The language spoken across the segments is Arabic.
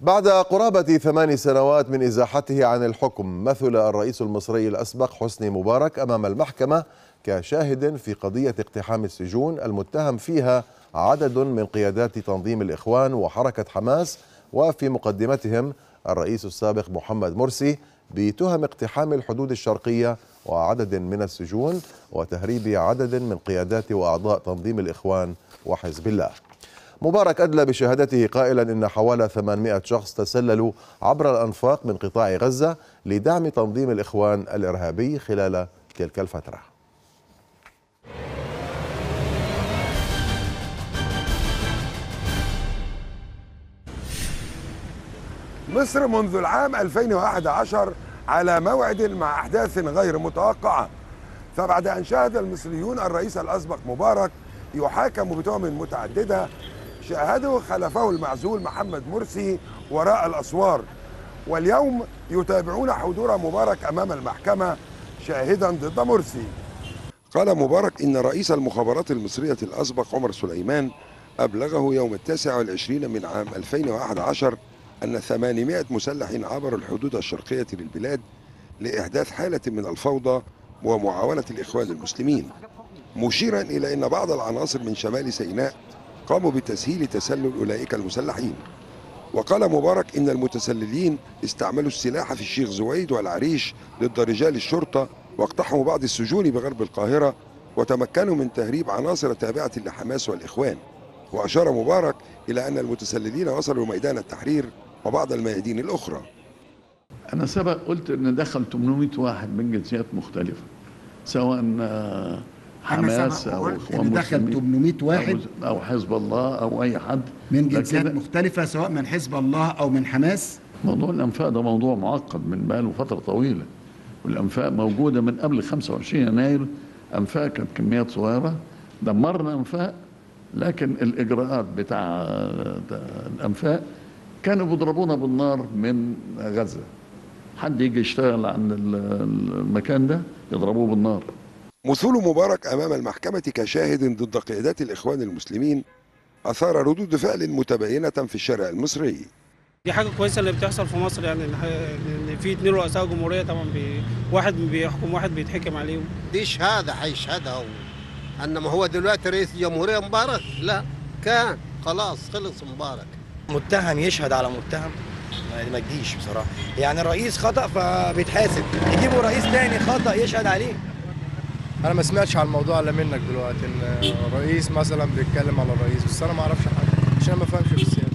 بعد قرابة ثمان سنوات من إزاحته عن الحكم مثل الرئيس المصري الأسبق حسني مبارك أمام المحكمة كشاهد في قضية اقتحام السجون المتهم فيها عدد من قيادات تنظيم الإخوان وحركة حماس وفي مقدمتهم الرئيس السابق محمد مرسي بتهم اقتحام الحدود الشرقية وعدد من السجون وتهريب عدد من قيادات وأعضاء تنظيم الإخوان وحزب الله مبارك أدلى بشهادته قائلا إن حوالي 800 شخص تسللوا عبر الأنفاق من قطاع غزة لدعم تنظيم الإخوان الإرهابي خلال تلك الفترة مصر منذ العام 2011 على موعد مع أحداث غير متوقعة فبعد أن شاهد المصريون الرئيس الأسبق مبارك يحاكم بتهم متعددة شاهده خلفه المعزول محمد مرسي وراء الأسوار واليوم يتابعون حضور مبارك أمام المحكمة شاهدا ضد مرسي قال مبارك إن رئيس المخابرات المصرية الأسبق عمر سليمان أبلغه يوم التاسع والعشرين من عام 2011 أن 800 مسلح عبروا الحدود الشرقية للبلاد لإحداث حالة من الفوضى ومعاونة الإخوان المسلمين مشيرا إلى أن بعض العناصر من شمال سيناء قاموا بتسهيل تسلل أولئك المسلحين وقال مبارك إن المتسللين استعملوا السلاح في الشيخ زويد والعريش ضد رجال الشرطة واقتحموا بعض السجون بغرب القاهرة وتمكنوا من تهريب عناصر تابعة لحماس والإخوان وأشار مبارك إلى أن المتسللين وصلوا ميدان التحرير وبعض الميادين الأخرى أنا سبق قلت أن دخل 800 واحد من جنسيات مختلفة سواء آه، حماس او اخوان دخل 800 واحد او حزب الله او اي حد من جنسيات مختلفه سواء من حزب الله او من حماس موضوع الانفاق ده موضوع معقد من بقاله فتره طويله والانفاق موجوده من قبل 25 يناير انفاق كانت كميات صغيره دمرنا انفاق لكن الاجراءات بتاع الانفاق كانوا بيضربونا بالنار من غزه حد يجي يشتغل عن المكان ده يضربوه بالنار مثول مبارك أمام المحكمة كشاهد ضد قيادات الإخوان المسلمين أثار ردود فعل متباينة في الشارع المصري دي حاجه كويسه اللي بتحصل في مصر يعني ان في اتنين رؤساء جمهوريه طبعا بي واحد بيحكم واحد بيتحكم عليهم دي شهاده هيشهدها هو انما هو دلوقتي رئيس الجمهوريه مبارك لا كان خلاص خلص مبارك متهم يشهد على متهم ما تجيش بصراحه يعني الرئيس خطا فبيتحاسب يجيبوا رئيس تاني خطا يشهد عليه انا ما سمعتش على الموضوع الا منك دلوقتي ان الرئيس مثلا بيتكلم على الرئيس بس انا ما اعرفش حاجه عشان ما بفهمش في السياسه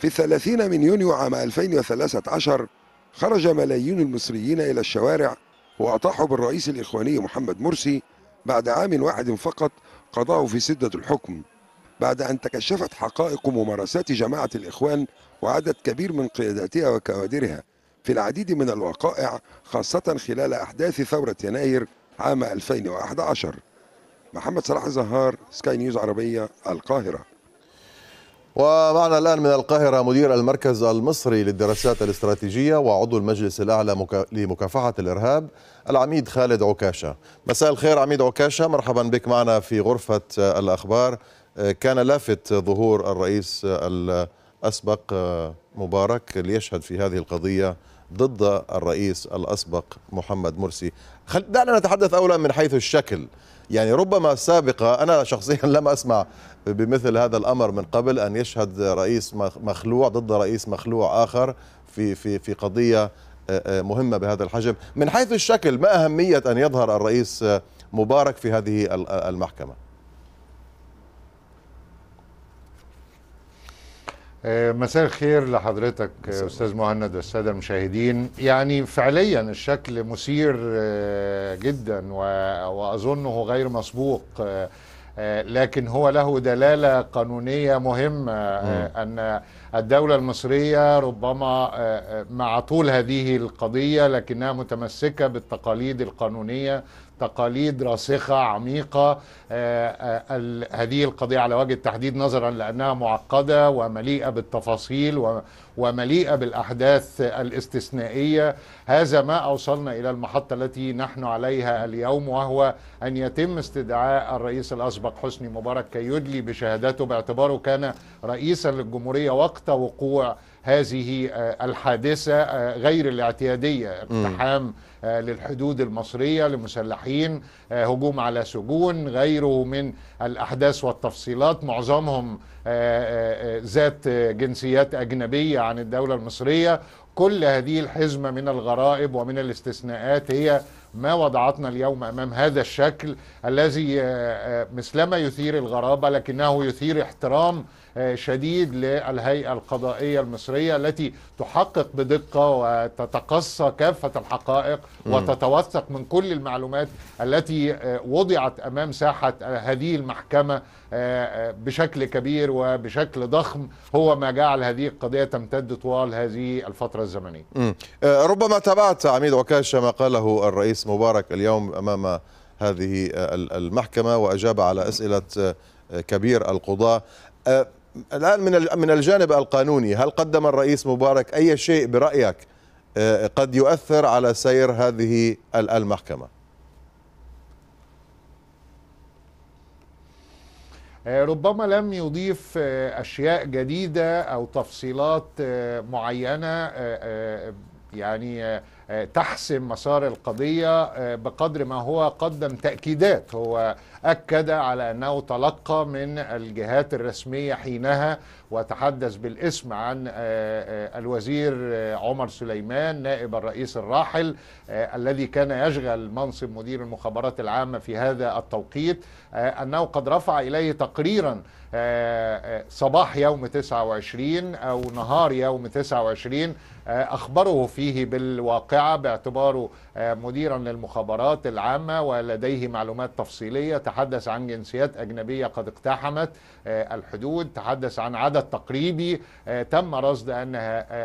في 30 من يونيو عام 2013 خرج ملايين المصريين الى الشوارع واطاحوا بالرئيس الاخواني محمد مرسي بعد عام واحد فقط قضاه في سده الحكم بعد أن تكشفت حقائق ممارسات جماعة الإخوان وعدد كبير من قياداتها وكوادرها في العديد من الوقائع خاصة خلال أحداث ثورة يناير عام 2011 محمد صلاح الزهار سكاي نيوز عربية القاهرة ومعنا الآن من القاهرة مدير المركز المصري للدراسات الاستراتيجية وعضو المجلس الأعلى لمكافحة الإرهاب العميد خالد عكاشة مساء الخير عميد عكاشة مرحبا بك معنا في غرفة الأخبار كان لافت ظهور الرئيس الأسبق مبارك ليشهد في هذه القضية ضد الرئيس الأسبق محمد مرسي خل... دعنا نتحدث أولا من حيث الشكل يعني ربما سابقة أنا شخصيا لم أسمع بمثل هذا الأمر من قبل أن يشهد رئيس مخلوع ضد رئيس مخلوع آخر في, في, في قضية آه، آه، مهمة بهذا الحجم من حيث الشكل ما أهمية أن يظهر الرئيس آه، مبارك في هذه المحكمة آه، مساء الخير لحضرتك آه، استاذ مهند والساده المشاهدين يعني فعليا الشكل مثير آه، جدا واظنه غير مسبوق لكن هو له دلاله قانونيه مهمه ان الدولة المصرية ربما آه، آه، مع طول هذه القضية لكنها متمسكة بالتقاليد القانونية تقاليد راسخة عميقة آه، هذه القضية على وجه التحديد نظرا لأنها معقدة ومليئة بالتفاصيل ومليئة بالأحداث الاستثنائية هذا ما أوصلنا إلى المحطة التي نحن عليها اليوم وهو أن يتم استدعاء الرئيس الأسبق حسني مبارك كي يدلي بشهادته باعتباره كان رئيسا للجمهورية وقت وقت وقوع هذه آه، الحادثة آه، غير الاعتيادية اقتحام آه، للحدود المصرية لمسلحين هجوم على سجون غيره من الأحداث والتفصيلات معظمهم ذات جنسيات أجنبية عن الدولة المصرية كل هذه الحزمة من الغرائب ومن الاستثناءات هي ما وضعتنا اليوم أمام هذا الشكل الذي مثلما يثير الغرابة لكنه يثير احترام آه، شديد للهيئة القضائية المصرية التي تحقق بدقة وتتقصى كافة الحقائق وتتوثق من كل المعلومات التي آه، وضعت أمام ساحة آه، هذه المحكمة بشكل كبير وبشكل ضخم هو ما جعل هذه القضية تمتد طوال هذه الفترة الزمنية ربما تابعت عميد وكاشة ما قاله الرئيس مبارك اليوم أمام هذه المحكمة وأجاب على أسئلة كبير القضاة الآن من من الجانب القانوني هل قدم الرئيس مبارك أي شيء برأيك آه، قد يؤثر على سير هذه المحكمة آه، ربما لم يضيف آه، أشياء جديدة أو تفصيلات معينة يعني آه، تحسم مسار القضية آه، بقدر ما هو قدم تأكيدات هو أكد على أنه تلقى من الجهات الرسمية حينها وتحدث بالاسم عن آه، الوزير عمر سليمان نائب الرئيس الراحل الذي كان يشغل منصب مدير المخابرات العامة في هذا التوقيت أنه قد رفع إليه تقريرا صباح يوم 29 أو نهار يوم 29 أخبره فيه بالواقع ممتعة باعتباره آه، مديرا للمخابرات العامة ولديه معلومات تفصيلية تحدث عن جنسيات أجنبية قد اقتحمت آه، الحدود تحدث عن عدد تقريبي آه، تم رصد أن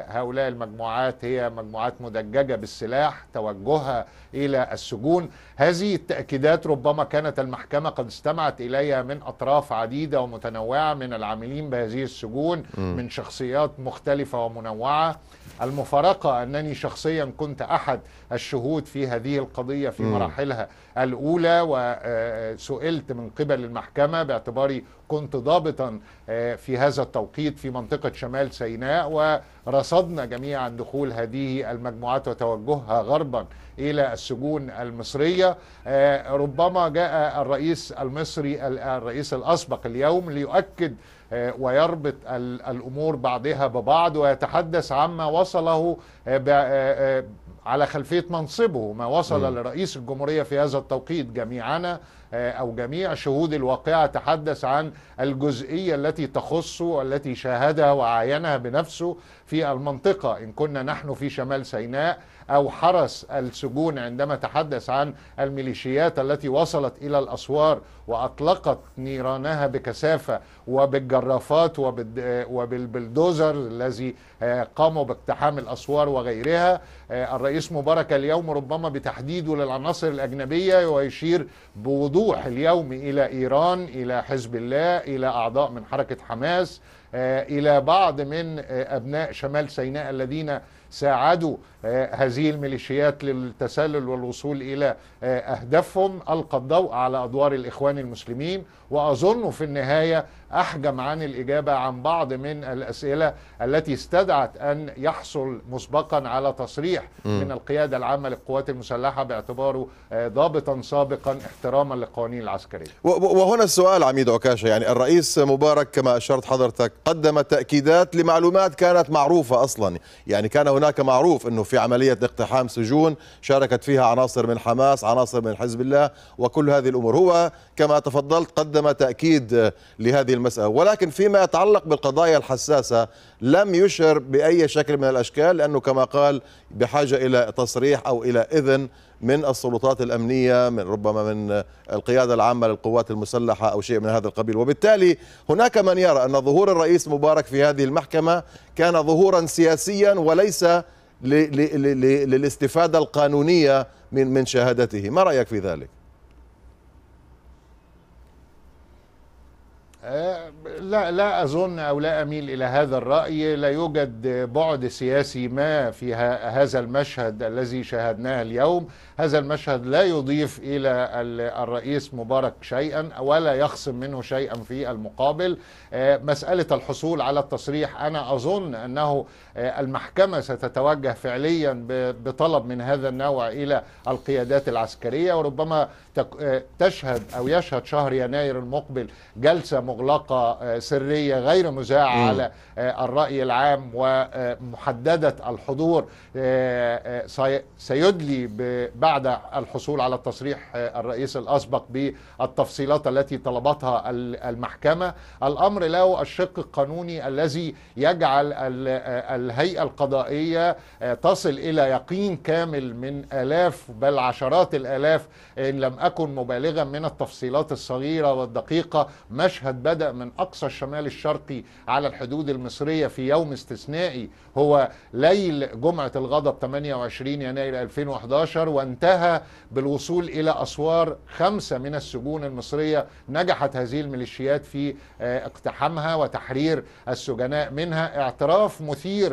هؤلاء المجموعات هي مجموعات مدججة بالسلاح توجهها إلى السجون هذه التأكيدات ربما كانت المحكمة قد استمعت إليها من أطراف عديدة ومتنوعة من العاملين بهذه السجون من شخصيات مختلفة ومنوعة المفارقة أنني شخصيا كنت أحد الشهود في هذه القضية في مراحلها الأولى وسئلت من قبل المحكمة باعتباري كنت ضابطا آه، في هذا التوقيت في منطقة شمال سيناء ورصدنا جميعا دخول هذه المجموعات وتوجهها غربا إلى السجون المصرية آه، ربما جاء الرئيس المصري الرئيس الأسبق اليوم ليؤكد آه، ويربط الامور بعضها ببعض ويتحدث عما وصله على خلفية منصبه ما وصل م. لرئيس الجمهورية في هذا التوقيت جميعنا آه، أو جميع شهود الواقعة تحدث عن الجزئية التي تخصه والتي شاهدها وعاينها بنفسه في المنطقة إن كنا نحن في شمال سيناء أو حرس السجون عندما تحدث عن الميليشيات التي وصلت إلى الأسوار وأطلقت نيرانها بكثافة وبالجرافات وبالبلدوزر الذي آه، قاموا باقتحام الأسوار وغيرها آه، الرئيس مبارك اليوم ربما بتحديده للعناصر الأجنبية ويشير بوضوح اليوم إلى إيران إلى حزب الله إلى أعضاء من حركة حماس آه، إلى بعض من أبناء شمال سيناء الذين ساعدوا آه، هذه الميليشيات للتسلل والوصول إلى آه، أهدافهم ألقى الضوء على أدوار الإخوان المسلمين وأظن في النهاية أحجم عن الإجابة عن بعض من الأسئلة التي استدعت أن يحصل مسبقا على تصريح م. من القيادة العامة للقوات المسلحة باعتباره آه، ضابطا سابقا احتراما للقوانين العسكرية وهنا السؤال عميد عكاشة يعني الرئيس مبارك كما أشرت حضرتك قدم تأكيدات لمعلومات كانت معروفة أصلا يعني كان هناك معروف أنه في عملية اقتحام سجون شاركت فيها عناصر من حماس عناصر من حزب الله وكل هذه الأمور هو كما تفضلت قدم تأكيد آه، لهذه المسألة ولكن فيما يتعلق بالقضايا الحساسة لم يشر بأي شكل من الأشكال لأنه كما قال بحاجة إلى تصريح أو إلى إذن من السلطات الأمنية من ربما من القيادة العامة للقوات المسلحة أو شيء من هذا القبيل وبالتالي هناك من يرى أن ظهور الرئيس مبارك في هذه المحكمة كان ظهورا سياسيا وليس للاستفادة القانونية من من شهادته ما رأيك في ذلك؟ آه، لا لا أظن أو لا أميل إلى هذا الرأي لا يوجد بعد سياسي ما في هذا المشهد الذي شاهدناه اليوم هذا المشهد لا يضيف إلى الرئيس مبارك شيئا ولا يخصم منه شيئا في المقابل آه، مسألة الحصول على التصريح أنا أظن أنه آه، المحكمة ستتوجه فعليا بطلب من هذا النوع إلى القيادات العسكرية وربما آه، تشهد أو يشهد شهر يناير المقبل جلسة مغلقة آه، سرية غير مذاعة على الرأي العام ومحددة الحضور سيدلي بعد الحصول على التصريح الرئيس الأسبق بالتفصيلات التي طلبتها المحكمة الأمر له الشق القانوني الذي يجعل الهيئة القضائية آه، تصل إلى يقين كامل من آلاف بل عشرات الآلاف إن لم أكن مبالغا من التفصيلات الصغيرة والدقيقة مشهد بدأ من أقصى الشمال الشرقي على الحدود المصرية في يوم استثنائي هو ليل جمعة الغضب 28 يناير 2011 وانتهى بالوصول إلى أسوار خمسة من السجون المصرية نجحت هذه الميليشيات في آه، اقتحامها وتحرير السجناء منها اعتراف مثير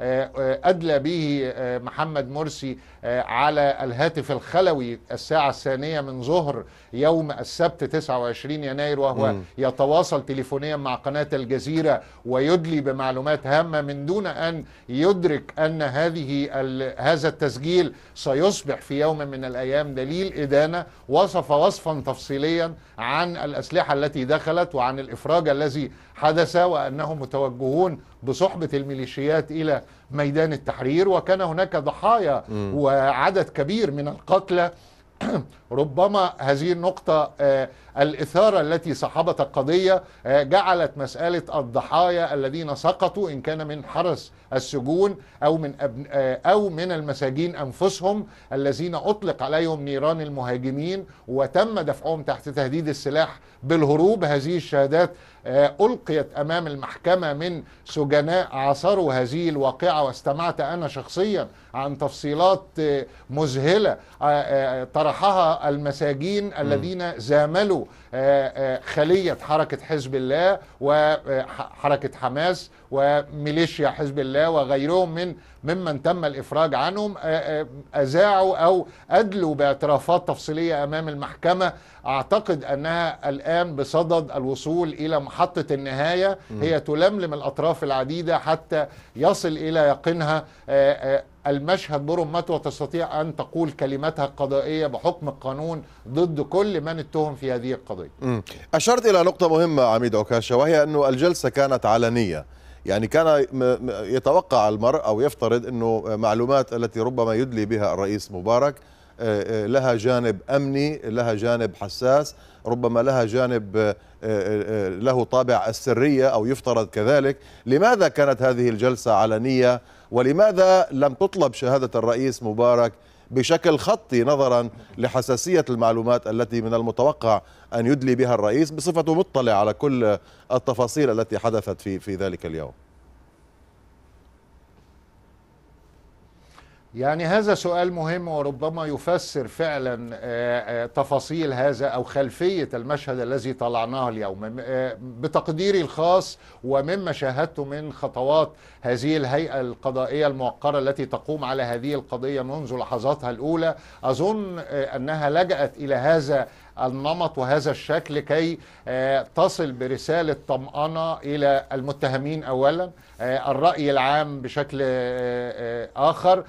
آه، آه، أدلى به آه، محمد مرسي على الهاتف الخلوي الساعة الثانية من ظهر يوم السبت 29 يناير وهو م. يتواصل تليفونيا مع قناة الجزيرة ويدلي بمعلومات هامة من دون أن يدرك أن هذه هذا التسجيل سيصبح في يوم من الأيام دليل إدانة وصف وصفا تفصيليا عن الأسلحة التي دخلت وعن الإفراج الذي حدث وأنهم متوجهون بصحبة الميليشيات إلى ميدان التحرير وكان هناك ضحايا وعدد كبير من القتلى ربما هذه النقطة آه، الإثارة التي صاحبت القضية آه، جعلت مسألة الضحايا الذين سقطوا إن كان من حرس السجون أو من أبن آه، أو من المساجين أنفسهم الذين أطلق عليهم نيران المهاجمين وتم دفعهم تحت تهديد السلاح بالهروب هذه الشهادات آه، ألقيت أمام المحكمة من سجناء عاصروا هذه الواقعة واستمعت أنا شخصيا عن تفصيلات آه، مذهلة آه، طرحها المساجين الذين زاملوا خلية حركة حزب الله وحركة حماس وميليشيا حزب الله وغيرهم من ممن تم الافراج عنهم اذاعوا او ادلوا باعترافات تفصيليه امام المحكمه اعتقد انها الان بصدد الوصول الى محطه النهايه هي تلملم الاطراف العديده حتى يصل الى يقينها المشهد برمته وتستطيع أن تقول كلمتها القضائية بحكم القانون ضد كل من اتهم في هذه القضية أشرت إلى نقطة مهمة عميد عكاشة وهي انه الجلسة كانت علنية يعني كان يتوقع المرء أو يفترض أنه معلومات التي ربما يدلي بها الرئيس مبارك آه، آه، لها جانب أمني لها جانب حساس ربما لها جانب آه، له طابع السرية أو يفترض كذلك لماذا كانت هذه الجلسة علنية ولماذا لم تطلب شهادة الرئيس مبارك بشكل خطي نظرا لحساسية المعلومات التي من المتوقع أن يدلي بها الرئيس بصفته مطلع على كل التفاصيل التي حدثت في في ذلك اليوم يعني هذا سؤال مهم وربما يفسر فعلا آه، آه، تفاصيل هذا او خلفيه المشهد الذي طلعناه اليوم آه، بتقديري الخاص ومما شاهدته من خطوات هذه الهيئه القضائيه الموقره التي تقوم على هذه القضيه منذ لحظاتها الاولى اظن انها لجات الى هذا النمط وهذا الشكل كي آه، تصل برسالة طمأنة إلى المتهمين أولا آه، الرأي العام بشكل آه، آخر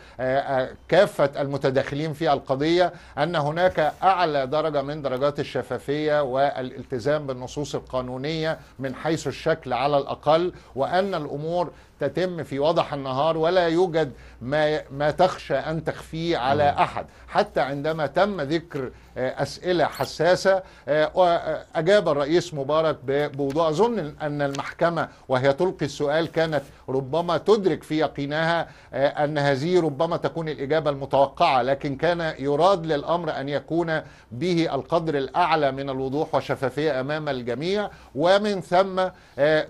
كافة المتداخلين في القضية أن هناك أعلى درجة من درجات الشفافية والالتزام بالنصوص القانونية من حيث الشكل على الأقل وأن الأمور تتم في وضح النهار ولا يوجد ما ما تخشى ان تخفيه على نعم. احد حتى عندما تم ذكر آه، أسئلة حساسة آه، وأجاب الرئيس مبارك بوضوح أظن أن المحكمة وهي تلقي السؤال كانت ربما تدرك في يقينها آه، أن هذه ربما تكون الإجابة المتوقعة لكن كان يراد للأمر أن يكون به القدر الأعلى من الوضوح وشفافية أمام الجميع ومن ثم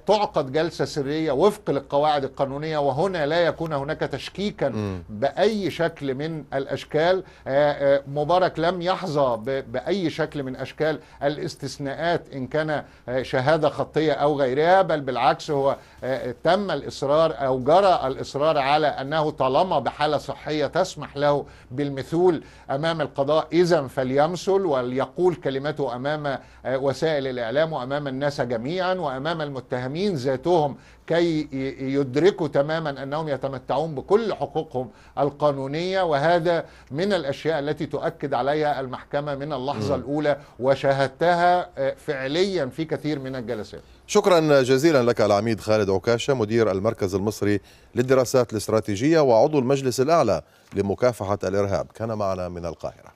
تعقد جلسة سرية وفق للقواعد القانونية وهنا لا يكون هناك تشكيكا بأي شكل من الأشكال مبارك لم يحظى بأي شكل من أشكال الاستثناءات إن كان آه، شهادة خطية أو غيرها بل بالعكس هو آه، تم الإصرار أو جرى الإصرار على أنه طالما بحالة صحية تسمح له بالمثول أمام القضاء إذا فليمثل وليقول كلمته أمام آه، وسائل الإعلام وأمام الناس جميعا وأمام المتهمين ذاتهم كي يدركوا تماما انهم يتمتعون بكل حقوقهم القانونيه وهذا من الاشياء التي تؤكد عليها المحكمه من اللحظه م. الاولى وشاهدتها فعليا في كثير من الجلسات. شكرا جزيلا لك العميد خالد عكاشه مدير المركز المصري للدراسات الاستراتيجيه وعضو المجلس الاعلى لمكافحه الارهاب كان معنا من القاهره.